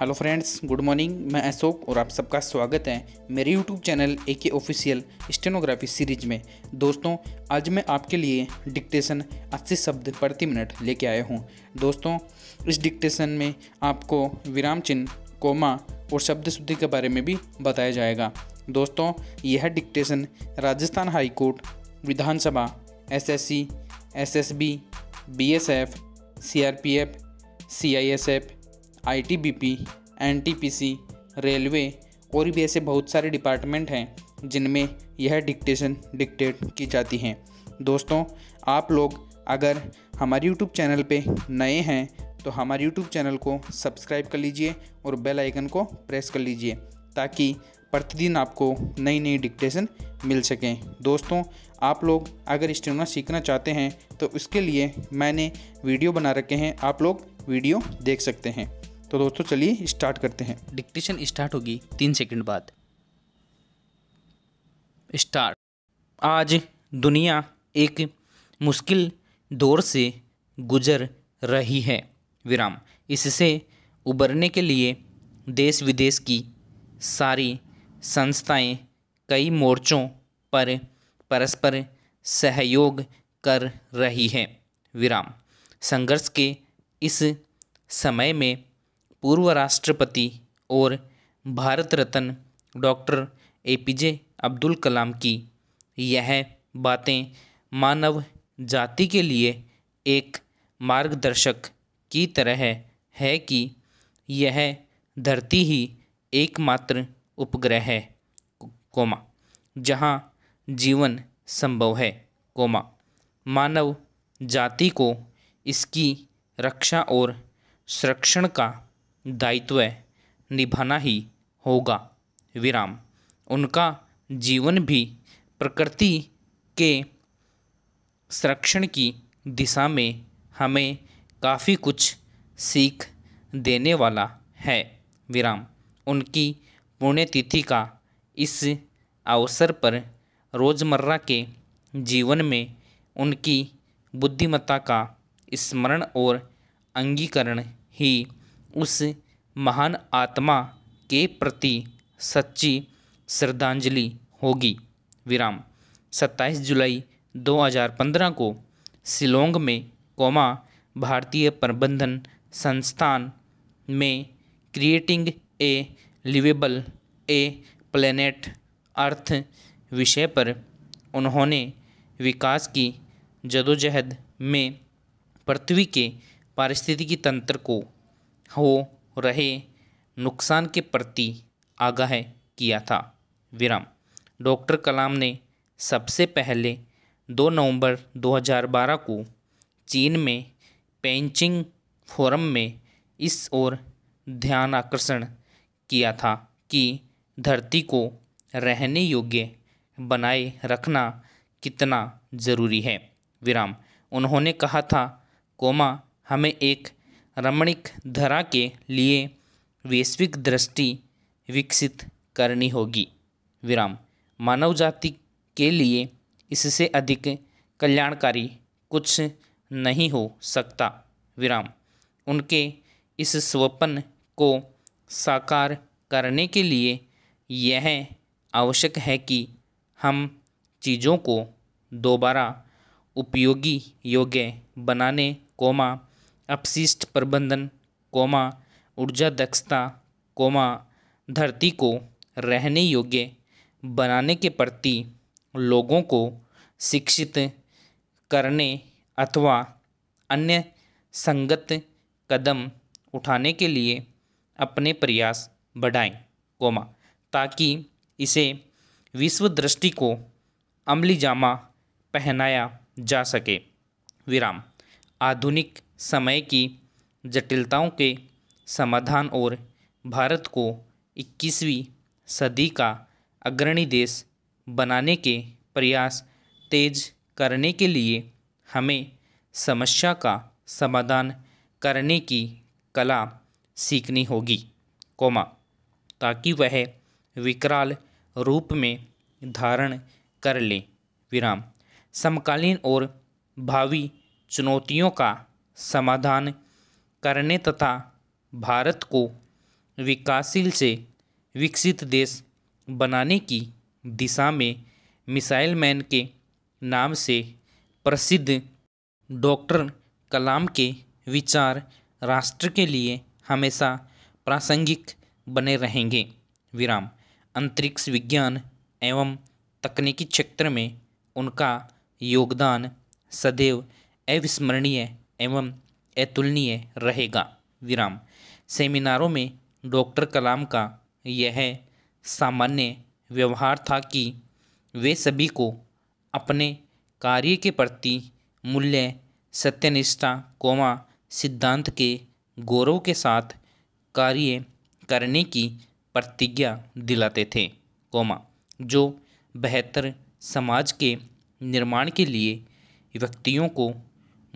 hello friends good morning मैं अशोक और आप सबका स्वागत है मेरे यूट्यूब चैनल ए के ऑफिशियल स्टेनोग्राफी सीरीज में दोस्तों आज मैं आपके लिए डिक्टेशन 80 शब्द प्रति मिनट लेके आया हूँ दोस्तों इस डिक्टेशन में आपको विराम चिन्ह कोमा और शब्द शुद्धि के बारे में भी बताया जाएगा दोस्तों यह डिक्टेशन राजस्थान हाईकोर्ट विधानसभा S S C S S B B S F C R P F C I S F ITBP, NTPC, railway और भी ऐसे बहुत सारे डिपार्टमेंट हैं जिनमें यह डिक्टेशन डिक्टेट की जाती हैं दोस्तों आप लोग अगर हमारे यूट्यूब चैनल पे नए हैं तो हमारे यूट्यूब चैनल को सब्सक्राइब कर लीजिए और बेल आइकन को प्रेस कर लीजिए ताकि प्रतिदिन आपको नई नई डिक्टेशन मिल सकें दोस्तों आप लोग अगर स्टेनोना सीखना चाहते हैं तो उसके लिए मैंने वीडियो बना रखे हैं आप लोग वीडियो देख सकते हैं तो दोस्तों चलिए स्टार्ट करते हैं डिक्टेशन स्टार्ट होगी तीन सेकंड बाद स्टार्ट आज दुनिया एक मुश्किल दौर से गुजर रही है विराम इससे उबरने के लिए देश विदेश की सारी संस्थाएं कई मोर्चों पर परस्पर सहयोग कर रही हैं विराम संघर्ष के इस समय में पूर्व राष्ट्रपति और Bharat Ratna doctor A P J Abdul Kalam की यह बातें मानव जाति के लिए एक मार्गदर्शक की तरह है कि यह धरती ही एकमात्र उपग्रह है कोमा जहाँ जीवन संभव है कोमा मानव जाति को इसकी रक्षा और संरक्षण का दायित्व निभाना ही होगा विराम उनका जीवन भी प्रकृति के संरक्षण की दिशा में हमें काफ़ी कुछ सीख देने वाला है विराम उनकी पुण्यतिथि का इस अवसर पर रोज़मर्रा के जीवन में उनकी बुद्धिमत्ता का स्मरण और अंगीकरण ही उस महान आत्मा के प्रति सच्ची श्रद्धांजलि होगी विराम 27 जुलाई 2015 को सिलोंग में कोमा भारतीय प्रबंधन संस्थान में creating a livable a planet Earth विषय पर उन्होंने विकास की जदोजहद में पृथ्वी के पारिस्थितिकी तंत्र को हो रहे नुकसान के प्रति आगाह किया था विराम डॉक्टर कलाम ने सबसे पहले 2 नवंबर 2012 को चीन में पेंचिंग फोरम में इस ओर ध्यान आकर्षण किया था कि धरती को रहने योग्य बनाए रखना कितना ज़रूरी है विराम उन्होंने कहा था कोमा हमें एक रमणिक धरा के लिए वैश्विक दृष्टि विकसित करनी होगी विराम मानव जाति के लिए इससे अधिक कल्याणकारी कुछ नहीं हो सकता विराम उनके इस स्वपन को साकार करने के लिए यह आवश्यक है कि हम चीज़ों को दोबारा उपयोगी योग्य बनाने कोमा अपशिष्ट प्रबंधन कोमा ऊर्जा दक्षता कोमा धरती को रहने योग्य बनाने के प्रति लोगों को शिक्षित करने अथवा अन्य संगत कदम उठाने के लिए अपने प्रयास बढ़ाएं कोमा ताकि इसे विश्व दृष्टि को अमली जामा पहनाया जा सके विराम आधुनिक समय की जटिलताओं के समाधान और भारत को इक्कीसवीं सदी का अग्रणी देश बनाने के प्रयास तेज करने के लिए हमें समस्या का समाधान करने की कला सीखनी होगी कोमा ताकि वह विकराल रूप में धारण कर लें विराम समकालीन और भावी चुनौतियों का समाधान करने तथा भारत को विकासशील से विकसित देश बनाने की दिशा में मिसाइल मैन के नाम से प्रसिद्ध डॉक्टर कलाम के विचार राष्ट्र के लिए हमेशा प्रासंगिक बने रहेंगे विराम अंतरिक्ष विज्ञान एवं तकनीकी क्षेत्र में उनका योगदान सदैव अविस्मरणीय एवं अतुलनीय रहेगा विराम सेमिनारों में डॉक्टर कलाम का यह सामान्य व्यवहार था कि वे सभी को अपने कार्य के प्रति मूल्य सत्यनिष्ठा कोमा सिद्धांत के गौरव के साथ कार्य करने की प्रतिज्ञा दिलाते थे कोमा जो बेहतर समाज के निर्माण के लिए व्यक्तियों को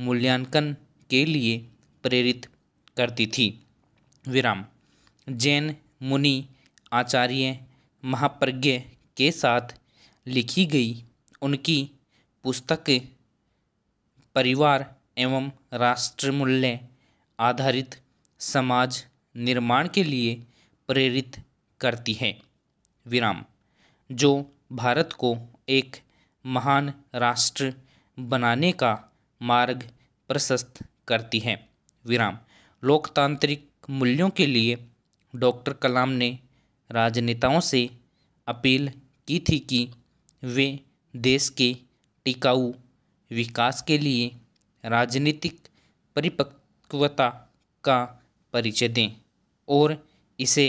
मूल्यांकन के लिए प्रेरित करती थी विराम जैन मुनि आचार्य महाप्रज्ञ के साथ लिखी गई उनकी पुस्तक परिवार एवं राष्ट्र मूल्य आधारित समाज निर्माण के लिए प्रेरित करती है विराम जो भारत को एक महान राष्ट्र बनाने का मार्ग प्रशस्त करती है विराम लोकतांत्रिक मूल्यों के लिए डॉक्टर कलाम ने राजनेताओं से अपील की थी कि वे देश के टिकाऊ विकास के लिए राजनीतिक परिपक्वता का परिचय दें और इसे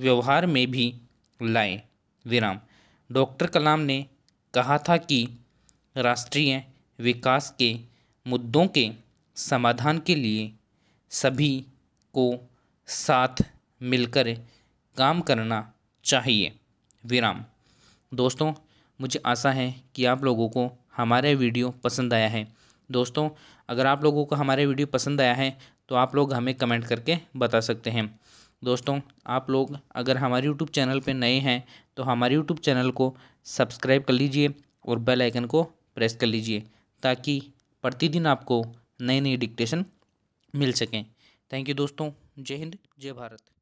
व्यवहार में भी लाएं विराम डॉक्टर कलाम ने कहा था कि राष्ट्रीय विकास के मुद्दों के समाधान के लिए सभी को साथ मिलकर काम करना चाहिए विराम दोस्तों मुझे आशा है कि आप लोगों को हमारे वीडियो पसंद आया है दोस्तों अगर आप लोगों को हमारे वीडियो पसंद आया है तो आप लोग हमें कमेंट करके बता सकते हैं दोस्तों आप लोग अगर हमारे यूट्यूब चैनल पर नए हैं तो हमारे यूट्यूब चैनल को सब्सक्राइब कर लीजिए और बेल आइकन को प्रेस कर लीजिए ताकि प्रतिदिन आपको नई नई डिक्टेशन मिल सकें थैंक यू दोस्तों जय हिंद जय भारत